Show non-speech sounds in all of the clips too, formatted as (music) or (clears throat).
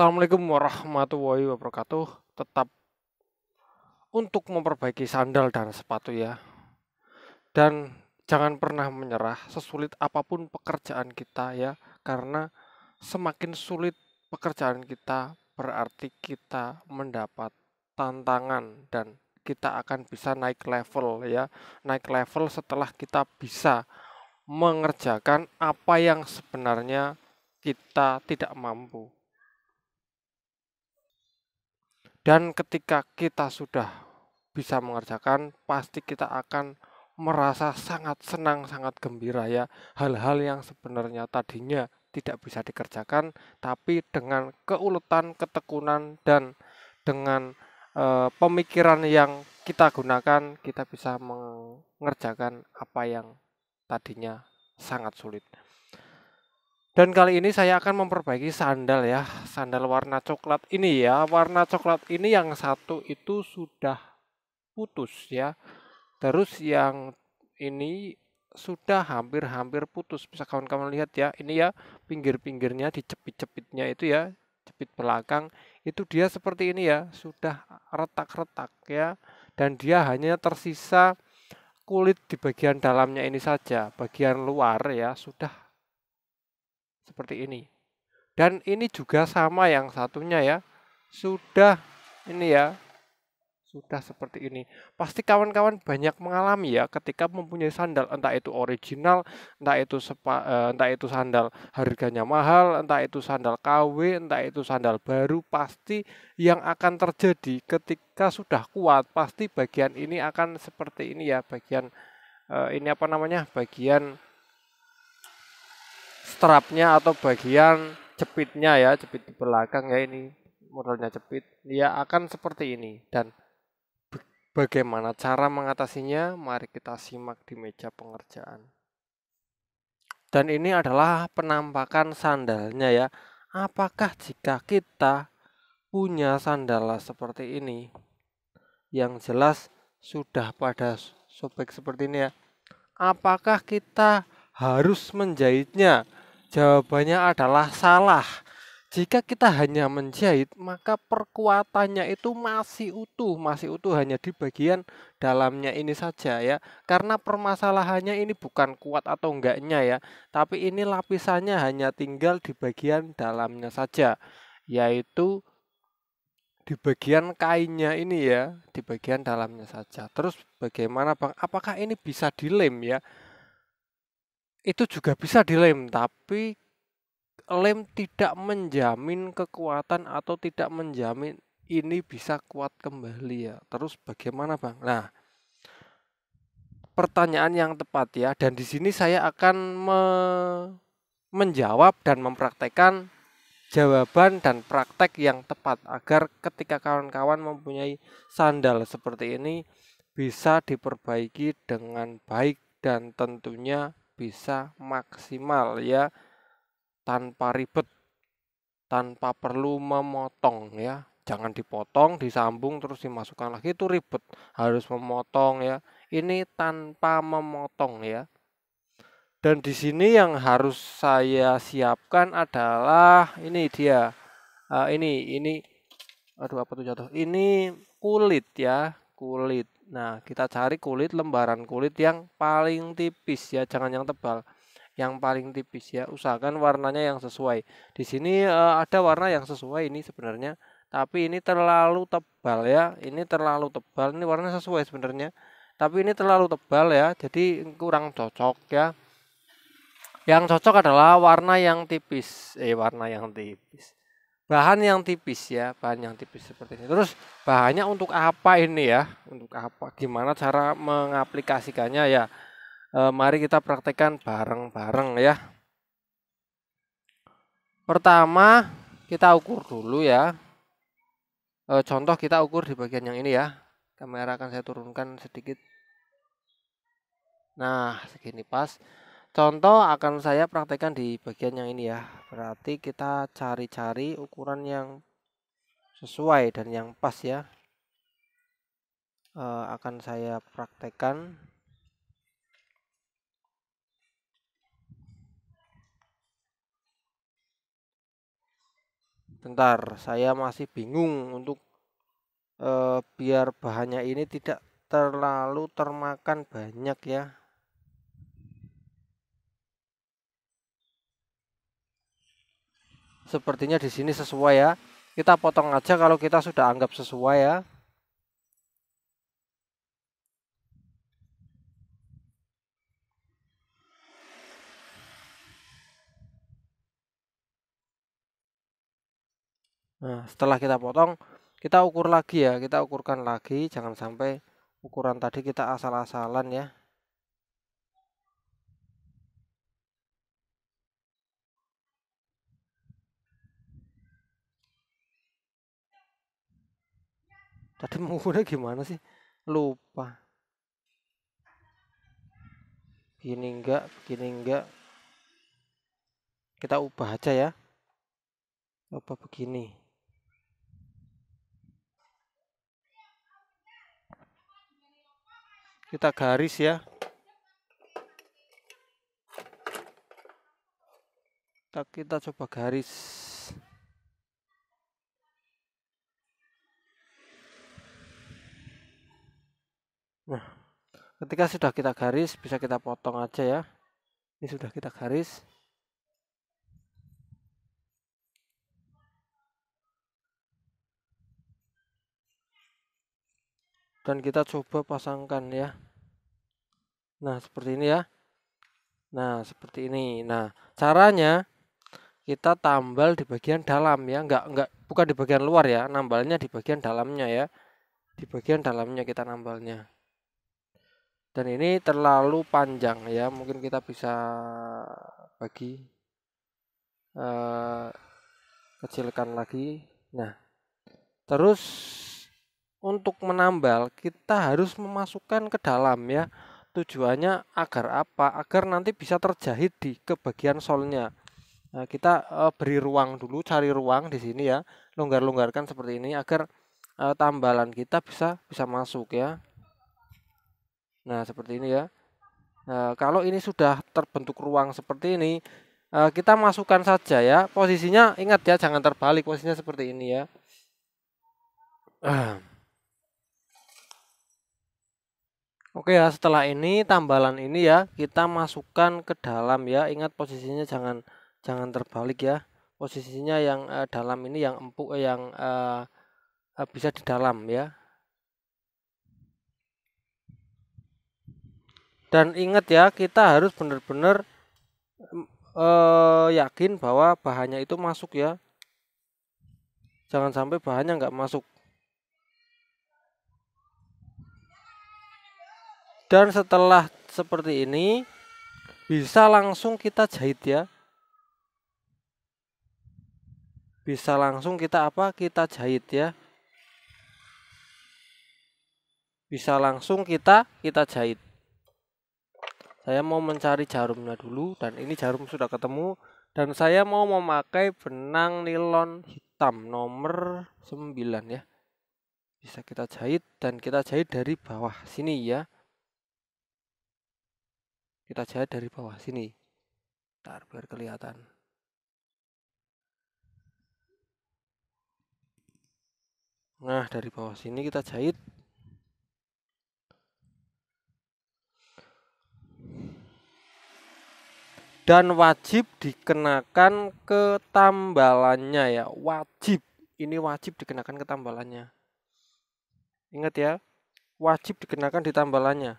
Assalamualaikum warahmatullahi wabarakatuh. Tetap untuk memperbaiki sandal dan sepatu ya. Dan jangan pernah menyerah sesulit apapun pekerjaan kita ya. Karena semakin sulit pekerjaan kita berarti kita mendapat tantangan dan kita akan bisa naik level ya. Naik level setelah kita bisa mengerjakan apa yang sebenarnya kita tidak mampu. Dan ketika kita sudah bisa mengerjakan, pasti kita akan merasa sangat senang, sangat gembira ya. Hal-hal yang sebenarnya tadinya tidak bisa dikerjakan, tapi dengan keuletan, ketekunan, dan dengan e, pemikiran yang kita gunakan, kita bisa mengerjakan apa yang tadinya sangat sulit. Dan kali ini saya akan memperbaiki sandal ya, sandal warna coklat ini ya. Warna coklat ini yang satu itu sudah putus ya. Terus yang ini sudah hampir-hampir putus. Bisa kawan-kawan lihat ya, ini ya pinggir-pinggirnya dicepit-cepitnya itu ya, cepit belakang itu dia seperti ini ya, sudah retak-retak ya. Dan dia hanya tersisa kulit di bagian dalamnya ini saja, bagian luar ya sudah seperti ini. Dan ini juga sama yang satunya ya. Sudah ini ya. Sudah seperti ini. Pasti kawan-kawan banyak mengalami ya ketika mempunyai sandal entah itu original, entah itu sepa, eh, entah itu sandal harganya mahal, entah itu sandal KW, entah itu sandal baru, pasti yang akan terjadi ketika sudah kuat, pasti bagian ini akan seperti ini ya, bagian eh, ini apa namanya? bagian strapnya atau bagian jepitnya ya, jepit di belakang ya ini modelnya jepit, ya akan seperti ini dan bagaimana cara mengatasinya mari kita simak di meja pengerjaan. Dan ini adalah penampakan sandalnya ya. Apakah jika kita punya sandal seperti ini yang jelas sudah pada sobek seperti ini ya. Apakah kita harus menjahitnya? Jawabannya adalah salah. Jika kita hanya menjahit, maka perkuatannya itu masih utuh, masih utuh hanya di bagian dalamnya ini saja ya. Karena permasalahannya ini bukan kuat atau enggaknya ya, tapi ini lapisannya hanya tinggal di bagian dalamnya saja, yaitu di bagian kainnya ini ya, di bagian dalamnya saja. Terus bagaimana Bang? Apakah ini bisa dilem ya? itu juga bisa dilem tapi lem tidak menjamin kekuatan atau tidak menjamin ini bisa kuat kembali ya terus bagaimana bang nah pertanyaan yang tepat ya dan di sini saya akan me menjawab dan mempraktekkan jawaban dan praktek yang tepat agar ketika kawan-kawan mempunyai sandal seperti ini bisa diperbaiki dengan baik dan tentunya bisa maksimal ya tanpa ribet tanpa perlu memotong ya jangan dipotong disambung terus dimasukkan lagi itu ribet harus memotong ya ini tanpa memotong ya dan di sini yang harus saya siapkan adalah ini dia uh, ini ini aduh apa tuh jatuh ini kulit ya kulit Nah, kita cari kulit lembaran kulit yang paling tipis ya, jangan yang tebal. Yang paling tipis ya, usahakan warnanya yang sesuai. Di sini e, ada warna yang sesuai ini sebenarnya, tapi ini terlalu tebal ya. Ini terlalu tebal, ini warna sesuai sebenarnya. Tapi ini terlalu tebal ya, jadi kurang cocok ya. Yang cocok adalah warna yang tipis. Eh, warna yang tipis bahan yang tipis ya bahan yang tipis seperti ini terus bahannya untuk apa ini ya untuk apa gimana cara mengaplikasikannya ya e, mari kita praktekkan bareng-bareng ya pertama kita ukur dulu ya e, contoh kita ukur di bagian yang ini ya kamera akan saya turunkan sedikit nah segini pas Contoh akan saya praktekkan di bagian yang ini ya. Berarti kita cari-cari ukuran yang sesuai dan yang pas ya. E, akan saya praktekkan. Bentar, saya masih bingung untuk e, biar bahannya ini tidak terlalu termakan banyak ya sepertinya di sini sesuai ya. Kita potong aja kalau kita sudah anggap sesuai ya. Nah, setelah kita potong, kita ukur lagi ya, kita ukurkan lagi, jangan sampai ukuran tadi kita asal-asalan ya. Tadi mengukurnya gimana sih? Lupa. gini enggak, gini enggak. Kita ubah aja ya. Apa begini? Kita garis ya. Kita, kita coba garis. Nah, ketika sudah kita garis, bisa kita potong aja ya. Ini sudah kita garis. Dan kita coba pasangkan ya. Nah, seperti ini ya. Nah, seperti ini. Nah, caranya kita tambal di bagian dalam ya, enggak enggak bukan di bagian luar ya, nambalnya di bagian dalamnya ya. Di bagian dalamnya kita nambalnya dan ini terlalu panjang ya mungkin kita bisa bagi uh, kecilkan lagi nah terus untuk menambal kita harus memasukkan ke dalam ya tujuannya agar apa agar nanti bisa terjahit di kebagian solnya nah, kita uh, beri ruang dulu cari ruang di sini ya longgar-longgarkan seperti ini agar uh, tambalan kita bisa bisa masuk ya Nah, seperti ini ya. Nah, kalau ini sudah terbentuk ruang seperti ini, eh, kita masukkan saja ya. Posisinya ingat ya, jangan terbalik, posisinya seperti ini ya. (clears throat) Oke ya, setelah ini tambalan ini ya, kita masukkan ke dalam ya. Ingat posisinya jangan jangan terbalik ya. Posisinya yang eh, dalam ini yang empuk eh, yang eh, eh bisa di dalam ya Dan ingat ya, kita harus benar-benar mm, eh, yakin bahwa bahannya itu masuk ya. Jangan sampai bahannya nggak masuk. Dan setelah seperti ini, bisa langsung kita jahit ya. Bisa langsung kita apa? Kita jahit ya. Bisa langsung kita kita jahit saya mau mencari jarumnya dulu dan ini jarum sudah ketemu dan saya mau memakai benang nilon hitam nomor 9 ya bisa kita jahit dan kita jahit dari bawah sini ya kita jahit dari bawah sini Bentar, biar kelihatan nah dari bawah sini kita jahit dan wajib dikenakan ketambalannya ya wajib ini wajib dikenakan ketambalannya ingat ya wajib dikenakan ditambalannya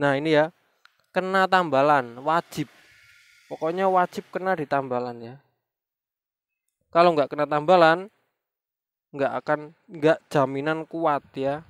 nah ini ya kena tambalan wajib pokoknya wajib kena di ya kalau nggak kena tambalan nggak akan nggak jaminan kuat ya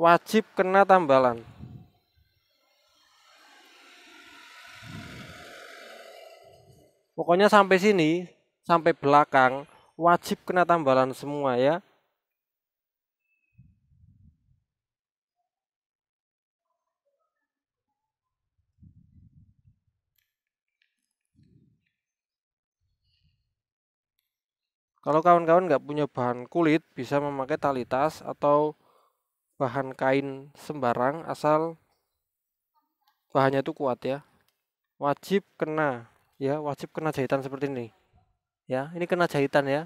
wajib kena tambalan Pokoknya sampai sini, sampai belakang wajib kena tambalan semua ya. Kalau kawan-kawan nggak punya bahan kulit, bisa memakai tali tas atau bahan kain sembarang asal bahannya itu kuat ya. Wajib kena ya wajib kena jahitan seperti ini ya ini kena jahitan ya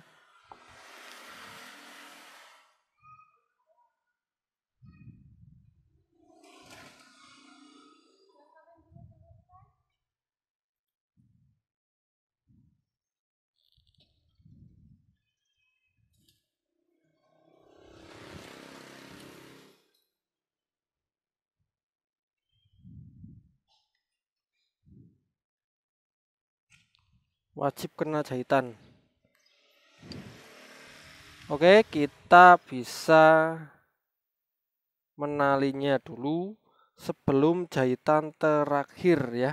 wajib kena jahitan Oke kita bisa menalinya dulu sebelum jahitan terakhir ya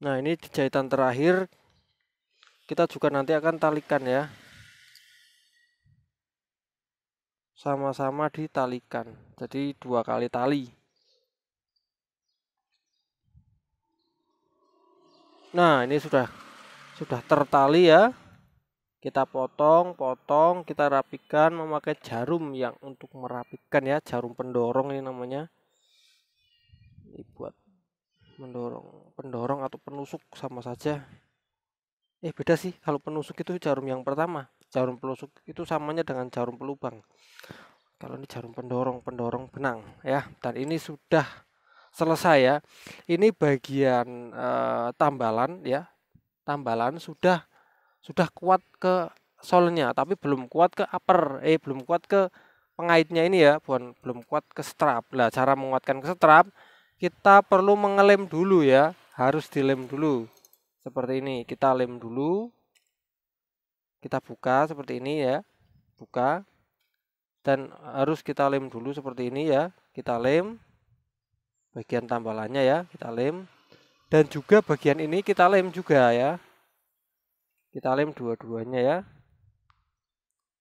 Nah ini jahitan terakhir kita juga nanti akan talikan ya sama-sama ditalikan jadi dua kali tali nah ini sudah sudah tertali ya kita potong potong kita rapikan memakai jarum yang untuk merapikan ya jarum pendorong ini namanya ini buat mendorong pendorong atau penusuk sama saja eh beda sih kalau penusuk itu jarum yang pertama jarum pelusuk itu samanya dengan jarum pelubang kalau ini jarum pendorong pendorong benang ya dan ini sudah selesai ya ini bagian e, tambalan ya tambalan sudah sudah kuat ke solnya tapi belum kuat ke upper eh belum kuat ke pengaitnya ini ya bukan belum kuat ke strap lah cara menguatkan ke strap kita perlu mengelem dulu ya harus dilem dulu seperti ini kita lem dulu kita buka seperti ini ya buka dan harus kita lem dulu seperti ini ya kita lem bagian tambalannya ya kita lem dan juga bagian ini kita lem juga ya kita lem dua-duanya ya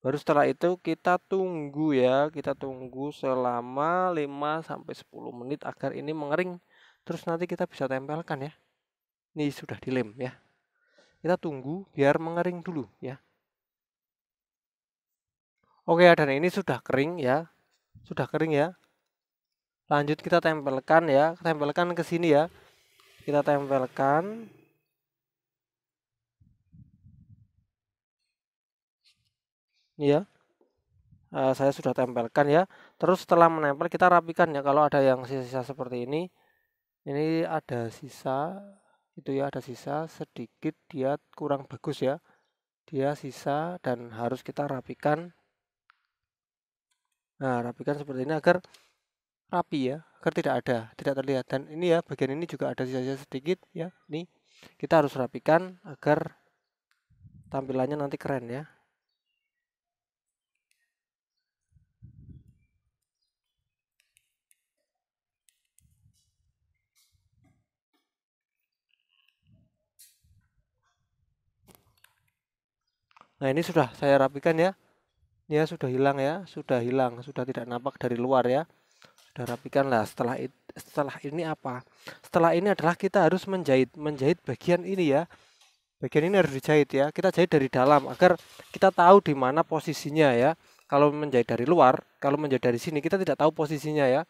baru setelah itu kita tunggu ya kita tunggu selama 5 10 menit agar ini mengering terus nanti kita bisa tempelkan ya ini sudah dilem ya kita tunggu biar mengering dulu ya Oke ya, dan ini sudah kering ya. Sudah kering ya. Lanjut kita tempelkan ya, tempelkan ke sini ya. Kita tempelkan. Ya. Uh, saya sudah tempelkan ya. Terus setelah menempel kita rapikan ya kalau ada yang sisa-sisa seperti ini. Ini ada sisa itu ya, ada sisa sedikit dia kurang bagus ya. Dia sisa dan harus kita rapikan Nah, rapikan seperti ini agar rapi ya, agar tidak ada, tidak terlihat. Dan ini ya, bagian ini juga ada sisa-sisa sedikit ya. Ini kita harus rapikan agar tampilannya nanti keren ya. Nah, ini sudah saya rapikan ya ya sudah hilang ya sudah hilang sudah tidak nampak dari luar ya sudah rapikan lah setelah setelah ini apa setelah ini adalah kita harus menjahit menjahit bagian ini ya bagian ini harus dijahit ya kita jahit dari dalam agar kita tahu di mana posisinya ya kalau menjahit dari luar kalau menjahit dari sini kita tidak tahu posisinya ya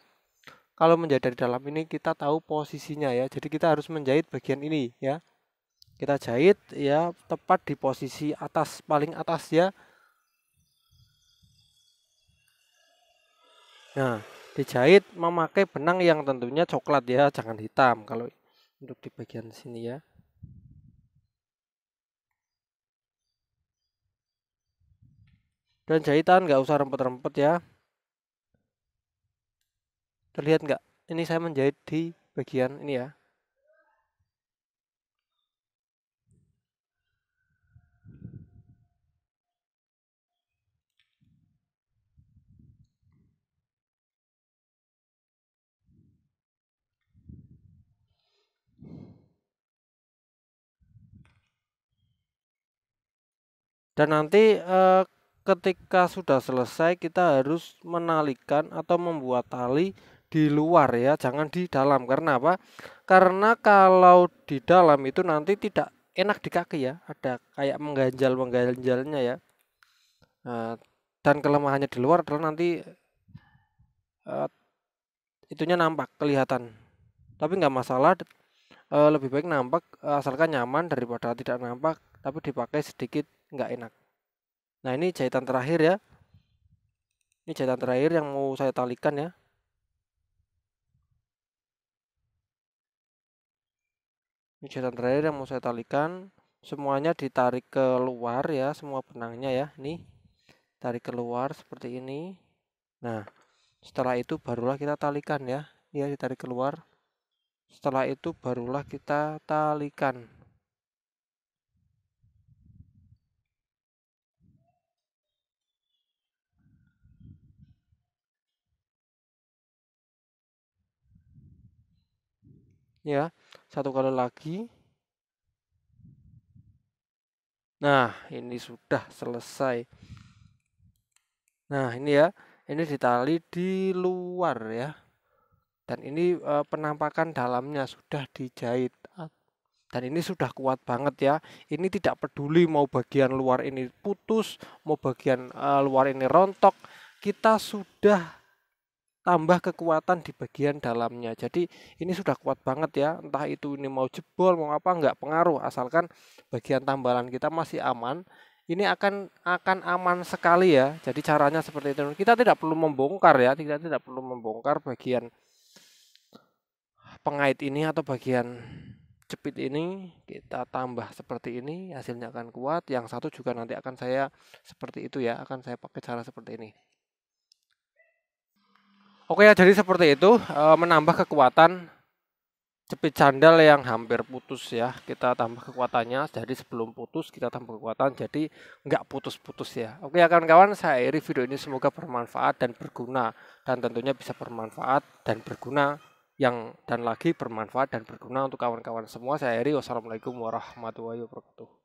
kalau menjahit dari dalam ini kita tahu posisinya ya jadi kita harus menjahit bagian ini ya kita jahit ya tepat di posisi atas paling atas ya Nah, dijahit memakai benang yang tentunya coklat ya, jangan hitam kalau untuk di bagian sini ya. Dan jahitan nggak usah rempet-rempet ya. Terlihat nggak? Ini saya menjahit di bagian ini ya. dan nanti eh, ketika sudah selesai kita harus menalikan atau membuat tali di luar ya jangan di dalam karena apa karena kalau di dalam itu nanti tidak enak di kaki ya ada kayak mengganjal mengganjalnya ya eh, dan kelemahannya di luar adalah nanti eh, itunya nampak kelihatan tapi nggak masalah eh, lebih baik nampak asalkan nyaman daripada tidak nampak tapi dipakai sedikit nggak enak nah ini jahitan terakhir ya ini jahitan terakhir yang mau saya talikan ya ini jahitan terakhir yang mau saya talikan semuanya ditarik keluar ya semua benangnya ya Ini tarik keluar seperti ini nah setelah itu barulah kita talikan ya ya ditarik keluar setelah itu barulah kita talikan ya satu kali lagi nah ini sudah selesai nah ini ya ini ditali di luar ya dan ini e, penampakan dalamnya sudah dijahit dan ini sudah kuat banget ya ini tidak peduli mau bagian luar ini putus mau bagian e, luar ini rontok kita sudah tambah kekuatan di bagian dalamnya. Jadi ini sudah kuat banget ya, entah itu ini mau jebol mau apa nggak pengaruh asalkan bagian tambalan kita masih aman. Ini akan akan aman sekali ya. Jadi caranya seperti itu. Kita tidak perlu membongkar ya, kita tidak perlu membongkar bagian pengait ini atau bagian jepit ini kita tambah seperti ini hasilnya akan kuat yang satu juga nanti akan saya seperti itu ya akan saya pakai cara seperti ini Oke ya, jadi seperti itu e, menambah kekuatan jepit sandal yang hampir putus ya. Kita tambah kekuatannya. Jadi sebelum putus kita tambah kekuatan. Jadi nggak putus-putus ya. Oke ya kawan-kawan, saya akhiri video ini semoga bermanfaat dan berguna dan tentunya bisa bermanfaat dan berguna yang dan lagi bermanfaat dan berguna untuk kawan-kawan semua. Saya akhiri wassalamualaikum warahmatullahi wabarakatuh.